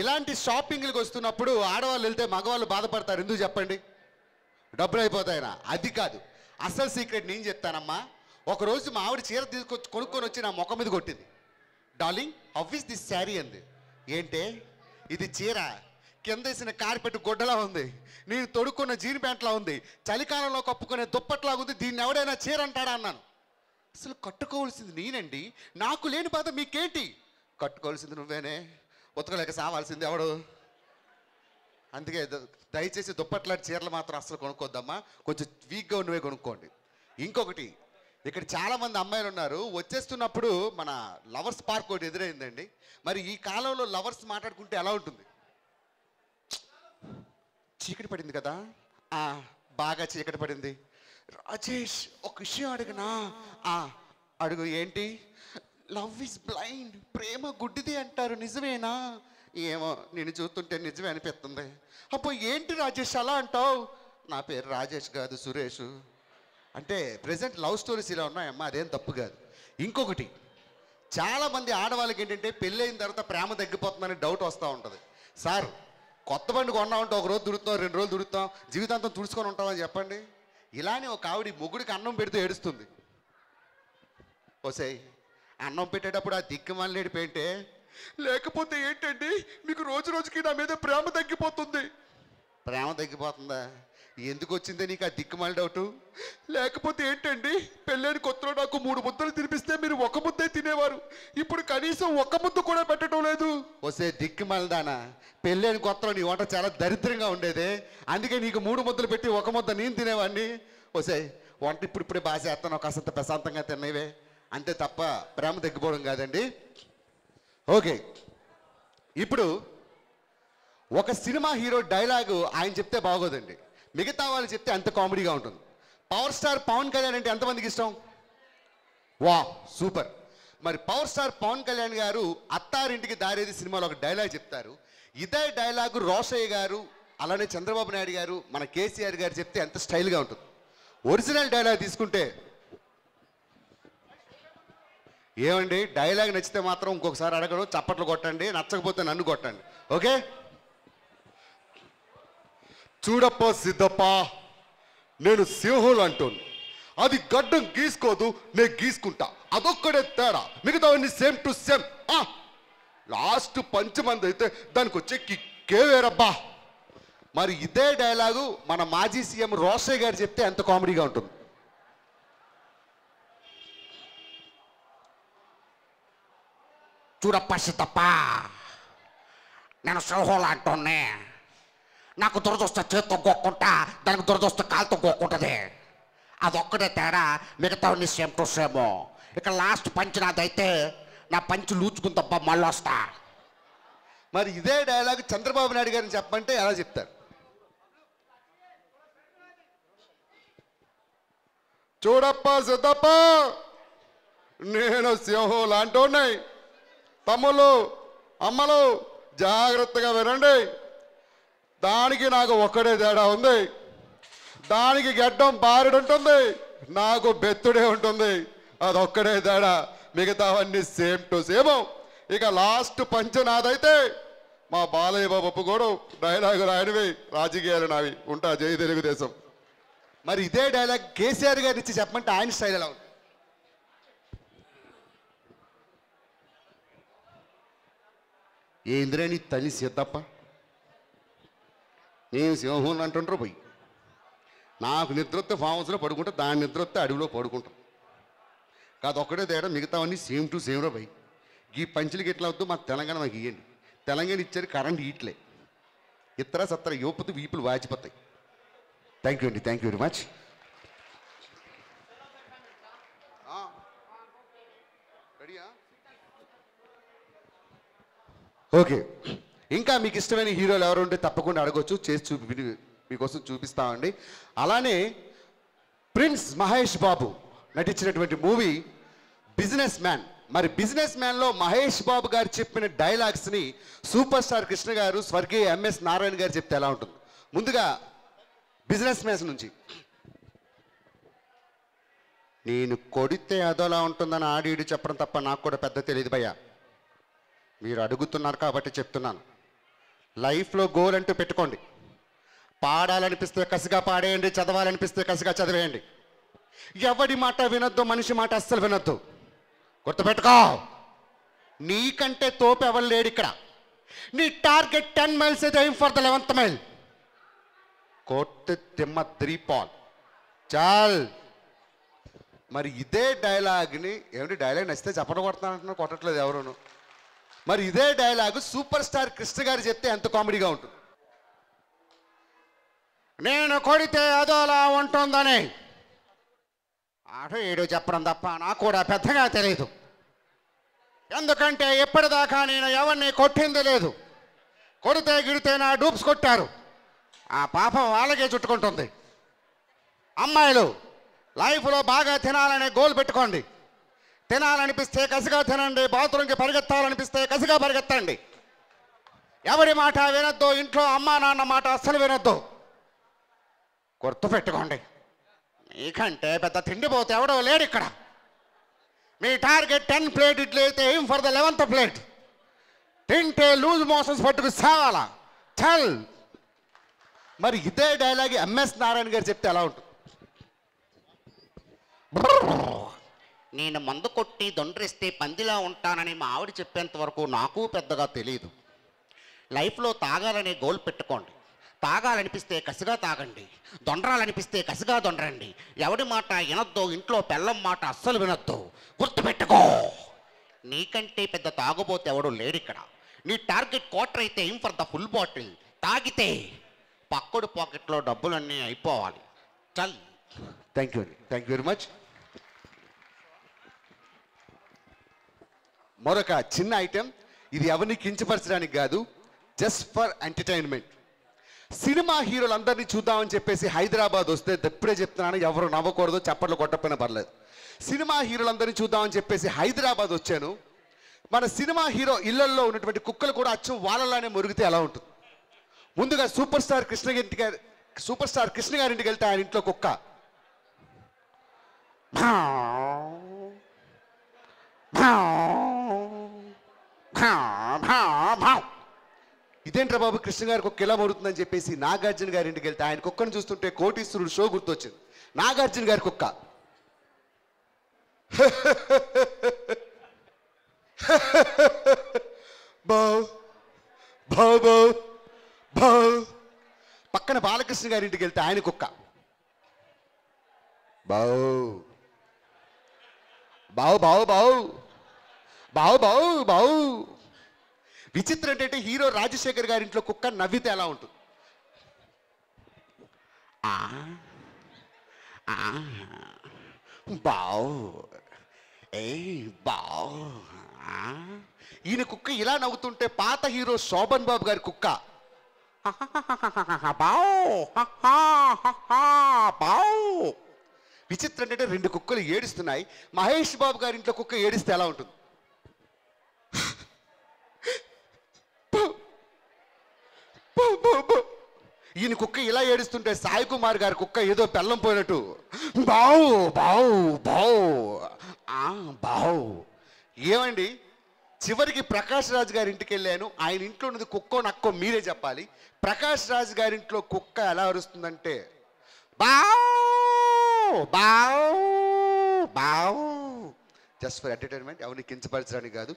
ఇలాంటి షాపింగ్లకు వస్తున్నప్పుడు ఆడవాళ్ళు వెళ్తే మగవాళ్ళు బాధపడతారు ఎందుకు చెప్పండి డబ్బులు అయిపోతాయినా అది కాదు అసలు సీక్రెట్ నేను చెప్తానమ్మా ఒకరోజు మా ఆవిడ చీర తీసుకొచ్చి కొనుక్కొని వచ్చి నా ముఖం మీద కొట్టింది డార్లింగ్ హవ్ దిస్ శారీ అంది ఏంటే ఇది చీర కింద వేసిన కార్పెట్ గొడ్డలా ఉంది నేను తొడుక్కున్న జీన్ ప్యాంట్లా ఉంది చలికాలంలో కప్పుకునే దుప్పట్లా ఉంది దీన్ని ఎవడైనా చీర అంటాడా అన్నాను అసలు కట్టుకోవాల్సింది నేనండి నాకు లేని బాధ మీకేంటి కట్టుకోవాల్సింది నువ్వేనే ఉతకలేక సావాల్సింది ఎవడు అందుకే దయచేసి దుప్పట్లాంటి చీరలు మాత్రం అసలు కొనుక్కోద్దమ్మా కొంచెం వీక్గా ఉన్నవే కొనుక్కోండి ఇంకొకటి ఇక్కడ చాలామంది అమ్మాయిలు ఉన్నారు వచ్చేస్తున్నప్పుడు మన లవర్స్ పార్క్ ఒకటి ఎదురైందండి మరి ఈ కాలంలో లవర్స్ మాట్లాడుకుంటే ఎలా ఉంటుంది చీకటి పడింది కదా బాగా చీకటి పడింది రాజేష్ ఒక విషయం అడిగినా అడుగు ఏంటి లవ్ ఇస్ బ్లైండ్ ప్రేమ గుడ్డిది అంటారు నిజమేనా ఏమో నేను చూస్తుంటే నిజమే అనిపిస్తుంది అప్పు ఏంటి రాజేష్ అలా అంటావు నా పేరు రాజేష్ కాదు సురేష్ అంటే ప్రజెంట్ లవ్ స్టోరీస్ ఇలా ఉన్నాయమ్మా అదేం తప్పు కాదు ఇంకొకటి చాలామంది ఆడవాళ్ళకి ఏంటంటే పెళ్ళి అయిన తర్వాత ప్రేమ తగ్గిపోతుందని డౌట్ వస్తూ ఉంటుంది సార్ కొత్త బండి ఉంటే ఒక రోజు దుడుతాం రెండు రోజులు దుడుతాం జీవితాంతం తుడుచుకొని ఉంటామని చెప్పండి ఇలానే ఒక ఆవిడ మొగ్గుడికి అన్నం పెడుతూ ఏడుస్తుంది ఓసే అన్నం పెట్టేటప్పుడు ఆ దిక్కుమాలనేడు పెంటే లేకపోతే ఏంటండి మీకు రోజు రోజుకి నా మీద ప్రేమ తగ్గిపోతుంది ప్రేమ తగ్గిపోతుందా ఎందుకు వచ్చింది నీకు ఆ మళ్ళీ డౌటు లేకపోతే ఏంటండి పెళ్ళని కొత్తలో నాకు మూడు ముద్దలు తినిపిస్తే మీరు ఒక ముద్దే తినేవారు ఇప్పుడు కనీసం ఒక ముద్ద కూడా పెట్టడం లేదు వస్తే దిక్కుమాలదానా పెళ్ళని కొత్తలో నీ వంట చాలా దరిద్రంగా ఉండేది అందుకే నీకు మూడు ముద్దలు పెట్టి ఒక ముద్ద నేను తినేవాడిని వసే వంట ఇప్పుడు ఇప్పుడే బాగా చేస్తాను ఒక అసంత ప్రశాంతంగా తిన్నవే అంతే తప్ప ప్రేమ తగ్గిపోవడం కాదండి ఓకే ఇప్పుడు ఒక సినిమా హీరో డైలాగు ఆయన చెప్తే బాగోదండి మిగతా వాళ్ళు చెప్తే అంత కామెడీగా ఉంటుంది పవర్ స్టార్ పవన్ కళ్యాణ్ అంటే ఎంతమందికి ఇష్టం వా సూపర్ మరి పవర్ స్టార్ పవన్ కళ్యాణ్ గారు అత్తారింటికి దారేది సినిమాలో ఒక డైలాగ్ చెప్తారు ఇదే డైలాగు రోషయ్య గారు అలానే చంద్రబాబు నాయుడు గారు మన కేసీఆర్ గారు చెప్తే ఎంత స్టైల్గా ఉంటుంది ఒరిజినల్ డైలాగ్ తీసుకుంటే ఏమండి డైలాగ్ నచ్చితే మాత్రం ఇంకొకసారి అడగడు చప్పట్లు కొట్టండి నచ్చకపోతే నన్ను కొట్టండి ఓకే చూడప్ప సిద్ధప్ప నేను సింహులు అంటుంది అది గడ్డం గీసుకోదు నేను గీసుకుంటా అదొక్కడే తేడా మిగతావన్నీ సేమ్ టు సేమ్ లాస్ట్ పంచమంది అయితే దానికి వచ్చే కిక్కే వేరబ్బా మరి ఇదే డైలాగు మన మాజీ సీఎం రోషయ్య గారు చెప్తే ఎంత కామెడీగా ఉంటుంది చూడప్ప సీతప్ప నేను సింహోలు అంటోనే నాకు దురదొస్తే చేత్తో గోక్కుంటా దానికి దురదొస్తే కాలుతో గోక్కుంటుంది అదొక్కటే తేడా మిగతా నీ సేమ్ టు సేమ్ ఇక్కడ లాస్ట్ పంచ్ నాదైతే నా పంచి లూచుకుందబ్బా మళ్ళీ వస్తా మరి ఇదే డైలాగ్ చంద్రబాబు నాయుడు గారిని చెప్పంటే ఎలా చెప్తారు చూడప్ప సుతప్ప నేను సింహం లాంటి ఉన్నాయి తమ్ముళ్ళు అమ్మలు జాగ్రత్తగా వినండి దానికి నాకు ఒక్కడే తేడా ఉంది దానికి గెడ్డం బారుడు ఉంటుంది నాకు బెత్తుడే ఉంటుంది అది ఒక్కడే తేడా అన్ని సేమ్ టు సేమ్ ఇక లాస్ట్ పంచ్ నాదైతే మా బాలయ్య బాబు కూడా డైలాగు రాయనివి రాజకీయాలు నావి ఉంటా జయ తెలుగుదేశం మరి ఇదే డైలాగ్ కేసీఆర్ గారి ఇచ్చి చెప్పమంటే ఆయన స్టైల్ ఎలా ఉంది ఏ నీ తని సిద్ధప్ప నేను సింహం అంటుండ్రు పోయి నాకు నిద్రొత్తే ఫామ్ హౌస్లో పడుకుంటా దాని నిద్రొత్తే అడవిలో పడుకుంటాం కాదు ఒక్కడే తేడా మిగతావన్నీ సేమ్ టు సేమ్ రో పోయి ఈ పంచులకి ఎట్లా వద్దు మా తెలంగాణ మాకు ఇవ్వండి తెలంగాణ ఇచ్చారు కరెంట్ ఇట్లే ఇతర సత్తర యువపతి వీపులు వాచిపోతాయి థ్యాంక్ యూ అండి thank you very much okay ఇంకా మీకు ఇష్టమైన హీరోలు ఎవరు ఉంటే తప్పకుండా అడగొచ్చు చేసి చూపి మీకోసం చూపిస్తామండి అలానే ప్రిన్స్ మహేష్ బాబు నటించినటువంటి మూవీ బిజినెస్ మ్యాన్ మరి బిజినెస్ మ్యాన్లో మహేష్ బాబు గారు చెప్పిన డైలాగ్స్ని సూపర్ స్టార్ కృష్ణ గారు స్వర్గీయ ఎంఎస్ నారాయణ గారు చెప్తే ఎలా ఉంటుంది ముందుగా బిజినెస్ మ్యాన్స్ నుంచి నేను కొడితే అదోలా ఉంటుందని ఆడి చెప్పడం తప్ప నాకు కూడా పెద్ద తెలియదు భయ్యా మీరు అడుగుతున్నారు కాబట్టి చెప్తున్నాను లైఫ్లో గోల్ అంటూ పెట్టుకోండి పాడాలనిపిస్తే కసిగా పాడేయండి చదవాలనిపిస్తే కసిగా చదివేయండి ఎవడి మాట వినొద్దు మనిషి మాట అస్సలు వినొద్దు గుర్తుపెట్టుకో నీకంటే తోపు ఎవరు లేడు ఇక్కడ నీ target ten miles aim for the eleventh mile కొట్టు తిమ్మ త్రీ పాల్ చాల్ మరి ఇదే డైలాగ్ని ఏమిటి డైలాగ్ నచ్చితే చెప్పడం కొడతానంటున్నా కొట్టట్లేదు ఎవరును మరి ఇదే డైలాగు సూపర్ స్టార్ కృష్ణ గారు చెప్తే ఎంత కామెడీగా ఉంటుంది నేను కొడితే అదోలా ఉంటుందని ఆడో ఏడో చెప్పడం తప్ప నాకు కూడా పెద్దగా తెలియదు ఎందుకంటే ఎప్పటిదాకా నేను ఎవరిని కొట్టింది లేదు కొడితే గిడితే నా డూప్స్ కొట్టారు ఆ పాపం వాళ్ళకే చుట్టుకుంటుంది అమ్మాయిలు లైఫ్లో బాగా తినాలనే గోల్ పెట్టుకోండి తినాలనిపిస్తే కసిగా తినండి బాత్రూమ్కి పరిగెత్తాలనిపిస్తే కసిగా పరిగెత్తండి ఎవరి మాట వినొద్దు ఇంట్లో అమ్మా నాన్న మాట అస్సలు వినొద్దు గుర్తుపెట్టుకోండి మీకంటే పెద్ద తిండిపోతే ఎవడో లేడు ఇక్కడ మీ టార్గెట్ టెన్ ప్లేట్ ఇట్లు అయితే ఏం ఫర్ ద లెవెన్త్ ప్లేట్ తింటే లూజ్ మోషన్స్ పట్టుకు సావాలా చల్ మరి ఇదే డైలాగ్ ఎంఎస్ నారాయణ గారు చెప్తే ఎలా ఉంటుంది నేను మందు కొట్టి దొండ్రిస్తే పందిలా ఉంటానని మా ఆవిడ చెప్పేంత వరకు నాకు పెద్దగా తెలియదు లైఫ్లో తాగాలనే గోల్ పెట్టుకోండి తాగాలనిపిస్తే కసిగా తాగండి దొండరాలనిపిస్తే కసిగా దొండరండి ఎవడి మాట వినొద్దు ఇంట్లో పెళ్ళం మాట అస్సలు వినొద్దు గుర్తుపెట్టుకో నీకంటే పెద్ద తాగుబోతే ఎవడు లేడు ఇక్కడ నీ టార్గెట్ క్వార్టర్ అయితే ఏం ఫర్ ద ఫుల్ బాటిల్ తాగితే పక్కడు పాకెట్లో డబ్బులన్నీ అయిపోవాలి చల్ thank you thank you very much మరొక చిన్న ఐటెం ఇది ఎవరిని కించపరచడానికి కాదు జస్ట్ ఫర్ ఎంటర్టైన్మెంట్ సినిమా హీరోలు అందరినీ చూద్దామని చెప్పేసి హైదరాబాద్ వస్తే ఎప్పుడే చెప్తున్నాను ఎవరు నవ్వకూడదు చప్పట్లు కొట్టపోయినా పర్లేదు సినిమా హీరోలందరినీ చూద్దామని చెప్పేసి హైదరాబాద్ వచ్చాను మన సినిమా హీరో ఇళ్లల్లో ఉన్నటువంటి కుక్కలు కూడా అచ్చం వాళ్ళలానే మురిగితే ఎలా ఉంటుంది ముందుగా సూపర్ స్టార్ కృష్ణ గారి గారి సూపర్ స్టార్ కృష్ణ గారింటికి వెళ్తే ఆయన ఇంట్లో కుక్క మా భావ్ ఇదేంట్రా బాబు కృష్ణ గారికి ఒక ఇలా మరుగుతుందని చెప్పేసి నాగార్జున గారి ఇంటికి వెళ్తే ఆయన కుక్కను చూస్తుంటే కోటీశ్వరుడు షో గుర్తొచ్చింది నాగార్జున గారి కుక్క బావ్ బావ్ బావ్ పక్కన బాలకృష్ణ గారి ఇంటికి వెళ్తే ఆయన కుక్క బావు బావు బావు బావు బావు బావు బావు విచిత్రం ఏంటంటే హీరో రాజశేఖర్ గారి ఇంట్లో కుక్క నవ్వితే ఎలా ఉంటుంది బావు ఏ బావు ఈయన కుక్క ఇలా నవ్వుతుంటే పాత హీరో శోభన్ బాబు గారి కుక్క బావు విచిత్రం అంటే రెండు కుక్కలు ఏడుస్తున్నాయి మహేష్ బాబు గారి ఇంట్లో కుక్క ఏడిస్తే ఎలా ఉంటుంది ఈయన కుక్క ఇలా ఏడుస్తుంటే సాయి కుమార్ గారి కుక్క ఏదో పెళ్ళం పోయినట్టు బావు బావు బావు బావు ఏమండి చివరికి ప్రకాష్ రాజు గారి ఇంటికి వెళ్ళాను ఆయన ఇంట్లో ఉన్నది కుక్కో నక్కో మీరే చెప్పాలి ప్రకాష్ రాజు గారింట్లో కుక్క ఎలా అరుస్తుందంటే బావు బావు బావు జస్ట్ ఫర్ ఎంటర్టైన్మెంట్ ఎవరిని కించపరచడానికి కాదు